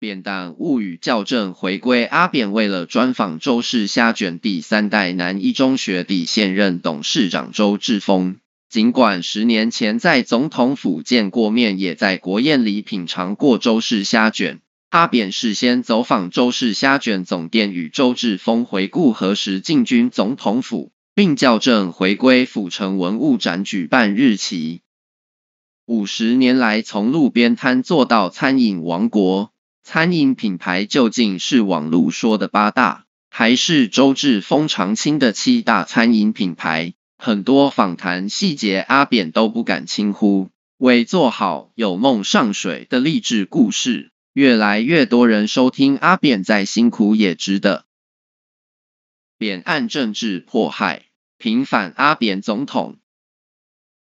扁担物语校正回归。阿扁为了专访周氏虾卷第三代南一中学的现任董事长周志峰。尽管十年前在总统府见过面，也在国宴里品尝过周氏虾卷，阿扁事先走访周氏虾卷总店，与周志峰回顾何时进军总统府，并校正回归府城文物展举办日期。五十年来，从路边摊做到餐饮王国。餐饮品牌究竟是网络说的八大，还是周志峰常青的七大餐饮品牌？很多访谈细节，阿扁都不敢轻呼。为做好有梦上水的励志故事，越来越多人收听阿扁，再辛苦也值得。扁案政治迫害，平反阿扁总统。